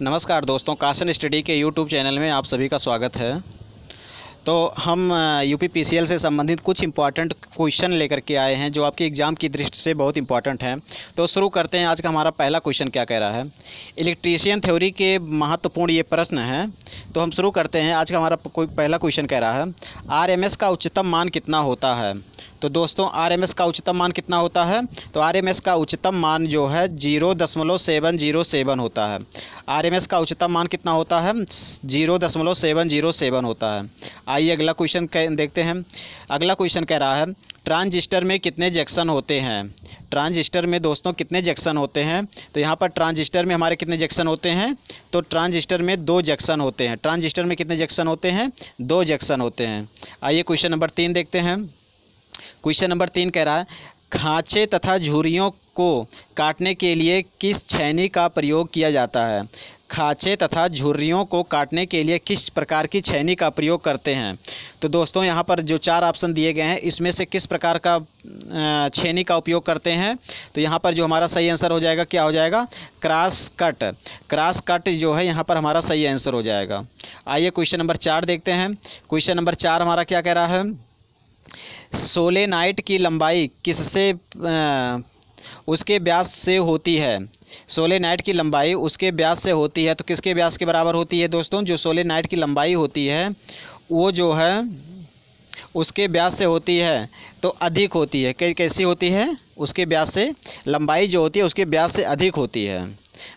नमस्कार दोस्तों कासन स्टडी के यूट्यूब चैनल में आप सभी का स्वागत है तो हम यू पी से संबंधित कुछ इंपॉर्टेंट क्वेश्चन लेकर के आए हैं जो आपके एग्ज़ाम की दृष्टि से बहुत इंपॉर्टेंट हैं तो शुरू करते हैं आज का हमारा पहला क्वेश्चन क्या कह रहा है इलेक्ट्रीशियन थ्योरी के महत्वपूर्ण ये प्रश्न है तो हम शुरू करते हैं आज का हमारा कोई पहला क्वेश्चन कह रहा है आर का उच्चतम मान कितना होता है तो दोस्तों आर का उच्चतम मान कितना होता है तो आर का उच्चतम मान जो है जीरो दशमलव सेवन जीरो सेवन होता है आर का उच्चतम मान कितना होता है जीरो दशमलव सेवन जीरो सेवन होता है आइए अगला क्वेश्चन देखते हैं अगला क्वेश्चन कह रहा है ट्रांजिस्टर में कितने जैक्सन होते हैं ट्रांजिस्टर में दोस्तों कितने जैक्सन होते हैं तो यहाँ पर ट्रांजिस्टर में हमारे कितने जैक्सन होते हैं तो ट्रांजिस्टर में दो जैक्सन होते हैं ट्रांजिस्टर में कितने जैक्सन होते हैं दो जैक्सन होते हैं आइए क्वेश्चन नंबर तीन देखते हैं क्वेश्चन नंबर तीन कह रहा है खाँचे तथा झुरियों को काटने के लिए किस छैनी का प्रयोग किया जाता है खाँचे तथा झुर्रियों को काटने के लिए किस प्रकार की छैनी का प्रयोग करते हैं तो दोस्तों यहाँ पर जो चार ऑप्शन दिए गए हैं इसमें से किस प्रकार का छैनी का उपयोग करते हैं तो यहाँ पर जो हमारा सही आंसर हो जाएगा क्या हो जाएगा क्रास कट क्रास कट जो है यहाँ पर हमारा सही आंसर हो जाएगा आइए क्वेश्चन नंबर चार देखते हैं क्वेश्चन नंबर चार हमारा क्या कह रहा है सोलेनाइट की लंबाई किससे उसके व्यास से होती है सोले नाइट की लंबाई उसके व्यास से होती है तो किसके व्यास के बराबर होती है दोस्तों जो सोले नाइट की लंबाई होती है वो जो है उसके व्यास से होती है तो अधिक होती है कैसी होती है उसके व्यास से लंबाई जो होती है उसके व्यास से अधिक होती है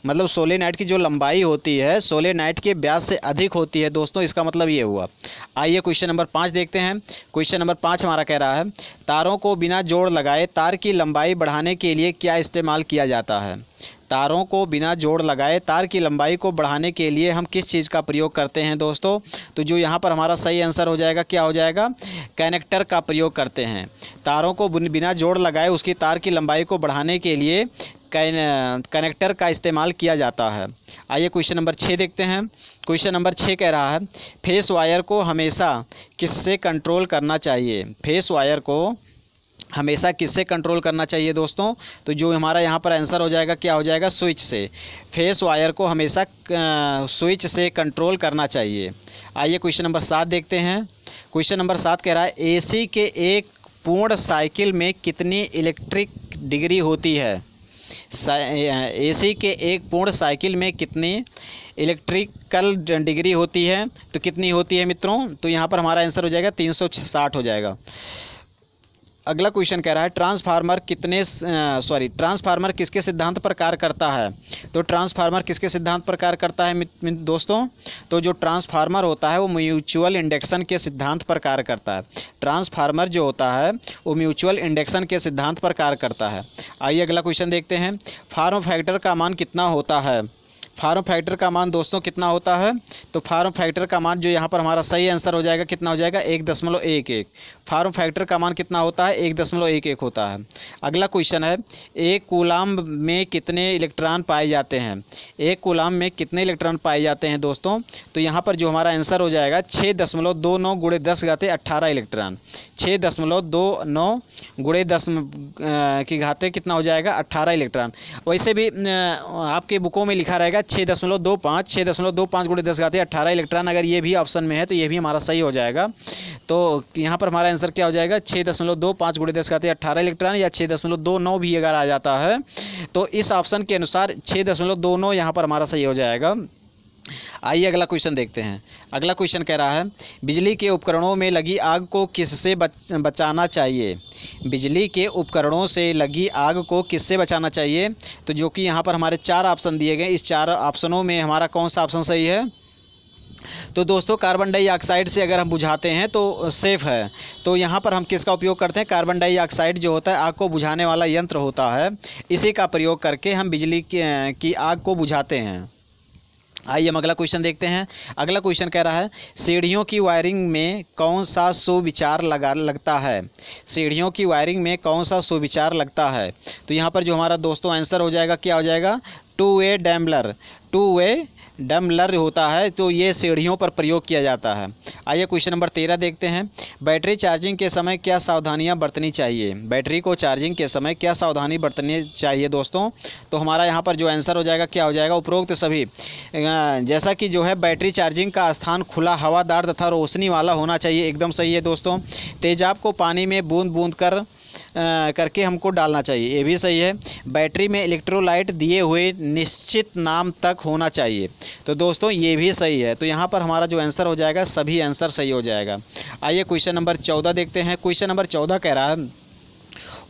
मतलब नाइट की जो लंबाई होती है नाइट के ब्याज से अधिक होती है दोस्तों इसका मतलब ये हुआ आइए क्वेश्चन नंबर पाँच देखते हैं क्वेश्चन नंबर पाँच हमारा कह रहा है तारों को बिना जोड़ लगाए तार की लंबाई बढ़ाने के लिए क्या इस्तेमाल किया जाता है तारों को बिना जोड़ लगाए तार की लंबाई को बढ़ाने के लिए हम किस चीज़ का प्रयोग करते हैं दोस्तों तो जो यहाँ पर हमारा सही आंसर हो जाएगा क्या हो जाएगा कनेक्टर का प्रयोग करते हैं तारों को बिना जोड़ लगाए उसकी तार की लंबाई को बढ़ाने के लिए कनेक्टर का इस्तेमाल किया जाता है आइए क्वेश्चन नंबर छः देखते हैं क्वेश्चन नंबर छः कह रहा है फेस वायर को हमेशा किससे कंट्रोल करना चाहिए फेस वायर को हमेशा किससे कंट्रोल करना चाहिए दोस्तों तो जो हमारा यहाँ पर आंसर हो जाएगा क्या हो जाएगा स्विच से फेस वायर को हमेशा स्विच से कंट्रोल करना चाहिए आइए क्वेश्चन नंबर सात देखते हैं क्वेश्चन नंबर सात कह रहा है एसी के एक पूर्ण साइकिल में कितनी इलेक्ट्रिक डिग्री होती है एसी के एक पूर्ण साइकिल में कितनी इलेक्ट्रिकल डिग्री होती है तो कितनी होती है मित्रों तो यहाँ पर हमारा आंसर हो जाएगा तीन हो जाएगा अगला क्वेश्चन कह रहा है ट्रांसफार्मर कितने सॉरी ट्रांसफार्मर किसके सिद्धांत पर कार्य करता है तो ट्रांसफार्मर किसके सिद्धांत पर कार्य करता है दोस्तों तो जो ट्रांसफार्मर होता है वो म्यूचुअल इंडक्शन के सिद्धांत पर कार्य करता है ट्रांसफार्मर जो होता है वो म्यूचुअल इंडक्शन के सिद्धांत पर कार्य करता है आइए अगला क्वेश्चन देखते हैं फार्म फैक्टर का मान कितना होता है फार्म फैक्टर का मान दोस्तों कितना होता है तो फार्म फैक्टर का मान जो यहाँ पर हमारा सही आंसर हो जाएगा कितना हो जाएगा एक दशमलव एक एक फार्म फैक्टर का मान कितना होता है एक दशमलव एक एक होता है अगला क्वेश्चन है एक कोलाम में कितने इलेक्ट्रॉन पाए जाते हैं एक कोलाम में कितने इलेक्ट्रॉन पाए जाते हैं दोस्तों तो यहाँ पर जो हमारा आंसर हो जाएगा छः दशमलव दो नौ गुड़े दस घाते अट्ठारह इलेक्ट्रॉन छः दशमलव दो नौ गुड़े दस की घाते कितना हो जाएगा अट्ठारह इलेक्ट्रॉन वैसे भी आपके बुकों में लिखा रहेगा छः दशमलव दो पाँच छः दशमलव दो पाँच गुड़े दस गाते अट्ठारह इलेक्ट्रॉन अगर ये भी ऑप्शन में है तो ये भी हमारा सही हो जाएगा तो यहाँ पर हमारा आंसर क्या हो जाएगा छः दशमलव दो पाँच गुड़े दस गाते अट्ठारह इलेक्ट्रॉन या छः दशमलव दो नौ भी अगर आ जाता है तो इस ऑप्शन के अनुसार छः दशमलव दो नौ यहाँ पर हमारा सही हो जाएगा आइए अगला क्वेश्चन देखते हैं अगला क्वेश्चन कह रहा है बिजली के उपकरणों में लगी आग को किससे बच बचाना चाहिए बिजली के उपकरणों से लगी आग को किससे बचाना चाहिए तो जो कि यहाँ पर हमारे चार ऑप्शन दिए गए इस चार ऑप्शनों में हमारा कौन सा ऑप्शन सही है तो दोस्तों कार्बन डाइऑक्साइड से अगर हम बुझाते हैं तो सेफ़ है तो यहाँ पर हम किसका उपयोग करते हैं कार्बन डाइऑक्साइड जो होता है आग को बुझाने वाला यंत्र होता है इसी का प्रयोग करके हम बिजली की आग को बुझाते हैं आइए हम अगला क्वेश्चन देखते हैं अगला क्वेश्चन कह रहा है सीढ़ियों की वायरिंग में कौन सा सुविचार लगा लगता है सीढ़ियों की वायरिंग में कौन सा सुविचार लगता है तो यहाँ पर जो हमारा दोस्तों आंसर हो जाएगा क्या हो जाएगा टू वे डैम्बलर टू वे डमलर होता है तो ये सीढ़ियों पर प्रयोग किया जाता है आइए क्वेश्चन नंबर तेरह देखते हैं बैटरी चार्जिंग के समय क्या सावधानियां बरतनी चाहिए बैटरी को चार्जिंग के समय क्या सावधानी बरतनी चाहिए दोस्तों तो हमारा यहाँ पर जो आंसर हो जाएगा क्या हो जाएगा उपरोक्त सभी जैसा कि जो है बैटरी चार्जिंग का स्थान खुला हवादार तथा रोशनी वाला होना चाहिए एकदम सही है दोस्तों तेजाब को पानी में बूंद बूंद कर करके हमको डालना चाहिए ये भी सही है बैटरी में इलेक्ट्रोलाइट दिए हुए निश्चित नाम तक होना चाहिए तो दोस्तों ये भी सही है तो यहाँ पर हमारा जो आंसर हो जाएगा सभी आंसर सही हो जाएगा आइए क्वेश्चन नंबर चौदह देखते हैं क्वेश्चन नंबर चौदह कह रहा है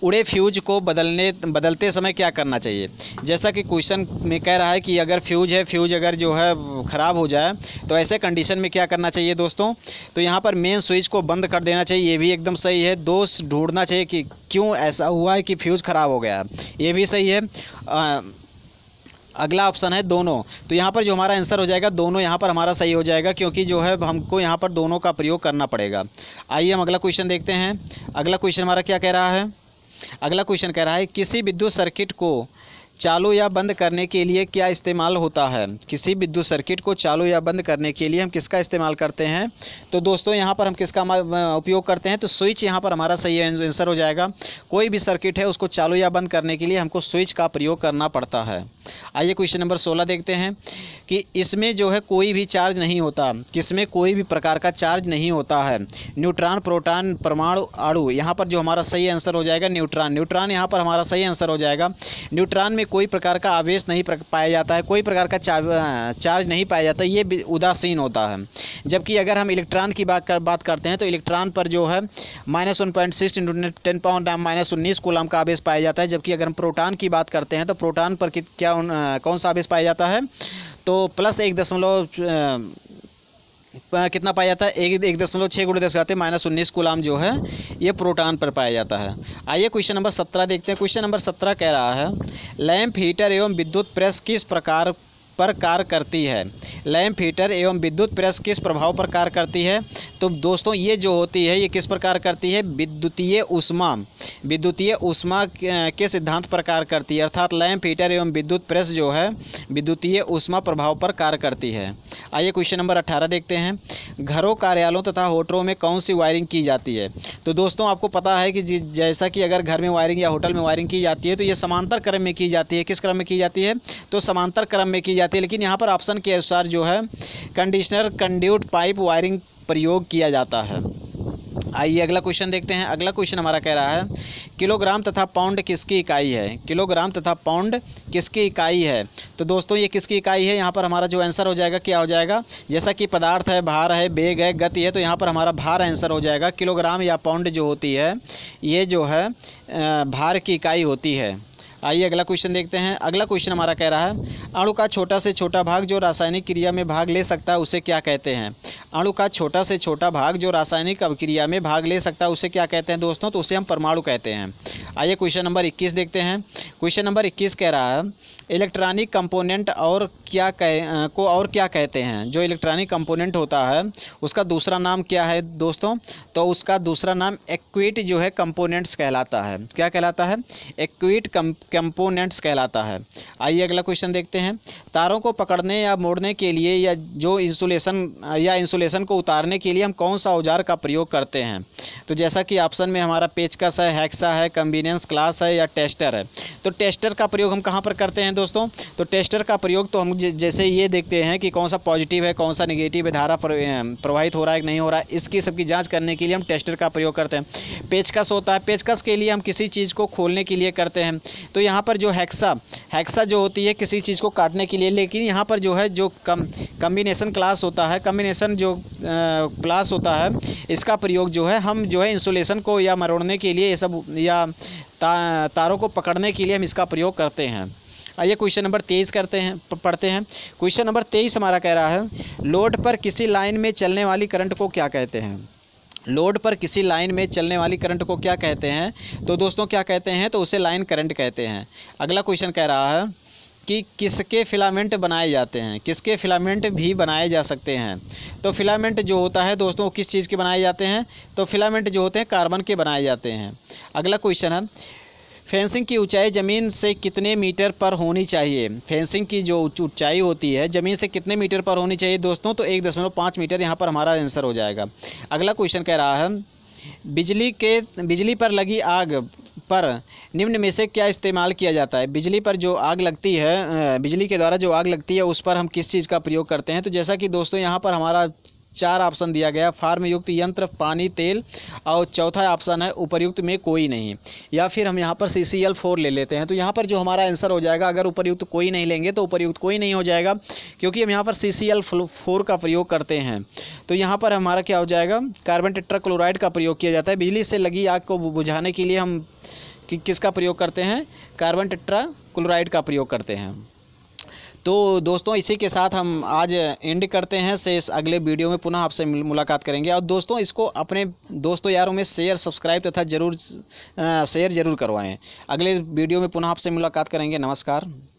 उड़े फ्यूज को बदलने बदलते समय क्या करना चाहिए जैसा कि क्वेश्चन में कह रहा है कि अगर फ्यूज है फ्यूज अगर जो है ख़राब हो जाए तो ऐसे कंडीशन में क्या करना चाहिए दोस्तों तो यहाँ पर मेन स्विच को बंद कर देना चाहिए ये भी एकदम सही है दोष ढूंढना चाहिए कि क्यों ऐसा हुआ है कि फ्यूज़ ख़राब हो गया ये भी सही है आ, अगला ऑप्शन है दोनों तो यहाँ पर जो हमारा आंसर हो जाएगा दोनों यहाँ पर हमारा सही हो जाएगा क्योंकि जो है हमको यहाँ पर दोनों का प्रयोग करना पड़ेगा आइए हम अगला क्वेश्चन देखते हैं अगला क्वेश्चन हमारा क्या कह रहा है अगला क्वेश्चन कह रहा है किसी विद्युत सर्किट को चालू या बंद करने के लिए क्या इस्तेमाल होता है किसी विद्युत सर्किट को चालू या बंद करने के लिए हम किसका इस्तेमाल करते हैं तो दोस्तों यहाँ पर हम किसका उपयोग करते हैं तो स्विच यहाँ पर हमारा सही आंसर हो जाएगा कोई भी सर्किट है उसको चालू या बंद करने के लिए हमको स्विच का प्रयोग करना पड़ता है आइए क्वेश्चन नंबर सोलह देखते हैं कि इसमें जो है कोई भी चार्ज नहीं होता किसमें कोई भी प्रकार का चार्ज नहीं होता है न्यूट्रॉन प्रोटॉन परमाणु आड़ू यहाँ पर जो हमारा सही आंसर हो जाएगा न्यूट्रॉन न्यूट्रॉन यहाँ पर हमारा सही आंसर हो जाएगा न्यूट्रॉन में में कोई प्रकार का आवेश नहीं पाया जाता है कोई प्रकार का चार्ज नहीं पाया जाता ये उदासीन होता है जबकि अगर हम इलेक्ट्रॉन की बात कर, बात करते हैं तो इलेक्ट्रॉन पर जो है minus one point six into ten पाउंड माइनस उन्नीस कोलाम का आवेश पाया जाता है जबकि अगर हम प्रोटान की बात करते हैं तो प्रोटान पर क्या कौन सा आवेश पाया जाता है तो प्लस एक दशमलव कितना पाया जाता है एक एक दशमलव छः गुड़े दस जाते माइनस उन्नीस गुलाम जो है ये प्रोटॉन पर पाया जाता है आइए क्वेश्चन नंबर सत्रह देखते हैं क्वेश्चन नंबर सत्रह कह रहा है लैंप हीटर एवं विद्युत प्रेस किस प्रकार पर कार्य करती है लैम्प हीटर एवं विद्युत प्रेस किस प्रभाव पर कार्य करती है तो दोस्तों ये जो होती है ये किस पर कार्य करती है विद्युतीय उष्मा विद्युतीय उष्मा के सिद्धांत पर कार्य करती है अर्थात लैम्प हीटर एवं विद्युत प्रेस जो है विद्युतीय उष्मा प्रभाव पर कार्य करती है आइए क्वेश्चन नंबर अठारह देखते हैं घरों कार्यालयों तथा होटलों में कौन सी वायरिंग की जाती है तो दोस्तों आपको पता है कि जैसा कि अगर घर में वायरिंग या होटल में वायरिंग की जाती है तो ये समांतर क्रम में की जाती है किस क्रम में की जाती है तो समांतर क्रम में की जाती जाती है लेकिन यहाँ पर ऑप्शन के अनुसार जो है कंडीशनर कंड्यूट पाइप वायरिंग प्रयोग किया जाता है आइए अगला क्वेश्चन देखते हैं अगला क्वेश्चन हमारा कह रहा है किलोग्राम तथा पाउंड किसकी इकाई है किलोग्राम तथा पाउंड किसकी इकाई है तो दोस्तों ये किसकी इकाई है यहाँ पर हमारा जो आंसर हो जाएगा क्या हो जाएगा जैसा कि पदार्थ है भार है बेग है गति है तो यहाँ पर हमारा भार आंसर हो जाएगा किलोग्राम या पाउंड जो होती है ये जो है भार की इकाई होती है आइए अगला क्वेश्चन देखते हैं अगला क्वेश्चन हमारा कह रहा है अणु का छोटा से छोटा भाग जो रासायनिक क्रिया में भाग ले सकता है उसे क्या कहते हैं अणु का छोटा से छोटा भाग जो रासायनिक क्रिया में भाग ले सकता है उसे क्या कहते हैं दोस्तों तो उसे हम परमाणु कहते हैं आइए क्वेश्चन नंबर इक्कीस देखते हैं क्वेश्चन नंबर इक्कीस कह रहा है इलेक्ट्रॉनिक कंपोनेंट और क्या कह को और क्या कहते हैं जो इलेक्ट्रॉनिक कंपोनेंट होता है उसका दूसरा नाम क्या है दोस्तों तो उसका दूसरा नाम एक्विट जो है कंपोनेंट्स कहलाता है क्या कहलाता है एक्विट कंपोनेंट्स कहलाता है आइए अगला क्वेश्चन देखते हैं तारों को पकड़ने या मोड़ने के लिए या जो इंसुलेशन या इंसुलेशन को उतारने के लिए हम कौन सा औजार का प्रयोग करते हैं तो जैसा कि ऑप्शन में हमारा पेचकस है हैक्सा है कम्बीनियंस क्लास है या टेस्टर है तो टेस्टर का प्रयोग हम कहाँ पर करते हैं दोस्तों तो टेस्टर का प्रयोग तो हम जैसे ये देखते हैं कि कौन सा पॉजिटिव है कौन सा निगेटिव है धारा प्रवाहित हो रहा है कि नहीं हो रहा है इसकी सबकी जाँच करने के लिए हम टेस्टर का प्रयोग करते हैं पेचकस होता है पेचकस के लिए हम किसी चीज़ को खोलने के लिए करते हैं तो यहाँ पर जो हैक्सा हैक्सा जो होती है किसी चीज़ को काटने के लिए लेकिन यहाँ पर जो है जो कम कम्बिनेशन क्लास होता है कम्बिनेशन जो क्लास होता है इसका प्रयोग जो है हम जो है इंसुलेशन को या मरोड़ने के लिए ये सब या ता, तारों को पकड़ने के लिए हम इसका प्रयोग करते हैं आइए क्वेश्चन नंबर तेईस करते हैं पढ़ते हैं क्वेश्चन नंबर तेईस हमारा कह रहा है लोड पर किसी लाइन में चलने वाली करंट को क्या कहते हैं लोड पर किसी लाइन में चलने वाली करंट को क्या कहते हैं तो दोस्तों क्या कहते हैं तो उसे लाइन करंट कहते हैं अगला क्वेश्चन कह रहा है कि किसके फिलामेंट बनाए जाते हैं किसके फिलामेंट भी बनाए जा सकते हैं तो फिलामेंट जो होता है दोस्तों किस चीज़ के बनाए जाते हैं तो फिलामेंट जो होते हैं कार्बन के बनाए जाते हैं अगला क्वेश्चन है फेंसिंग की ऊंचाई ज़मीन से कितने मीटर पर होनी चाहिए फेंसिंग की जो ऊंचाई होती है ज़मीन से कितने मीटर पर होनी चाहिए दोस्तों तो एक दशमलव पाँच मीटर यहाँ पर हमारा आंसर हो जाएगा अगला क्वेश्चन कह रहा है बिजली के बिजली पर लगी आग पर निम्न में से क्या इस्तेमाल किया जाता है बिजली पर जो आग लगती है बिजली के द्वारा जो आग लगती है उस पर हम किस चीज़ का प्रयोग करते हैं तो जैसा कि दोस्तों यहाँ पर हमारा चार ऑप्शन दिया गया फार्म युक्त यंत्र पानी तेल और चौथा ऑप्शन है उपरयुक्त में कोई नहीं या फिर हम यहाँ पर सी सी एल फोर ले लेते हैं तो यहाँ पर जो हमारा आंसर हो जाएगा अगर उपरयुक्त कोई नहीं लेंगे तो उपरयुक्त कोई नहीं हो जाएगा क्योंकि हम यहाँ पर सी सी एल फोर का प्रयोग करते हैं तो यहाँ पर हमारा क्या हो जाएगा कार्बन टेट्राक्लोराइड का प्रयोग किया जाता है बिजली से लगी आग को बुझाने के लिए हम कि किसका प्रयोग करते हैं कार्बन टेट्रा क्लोराइड का प्रयोग करते हैं तो दोस्तों इसी के साथ हम आज एंड करते हैं से इस अगले वीडियो में पुनः आपसे मुलाकात करेंगे और दोस्तों इसको अपने दोस्तों यारों में शेयर सब्सक्राइब तथा ज़रूर शेयर ज़रूर करवाएँ अगले वीडियो में पुनः आपसे मुलाकात करेंगे नमस्कार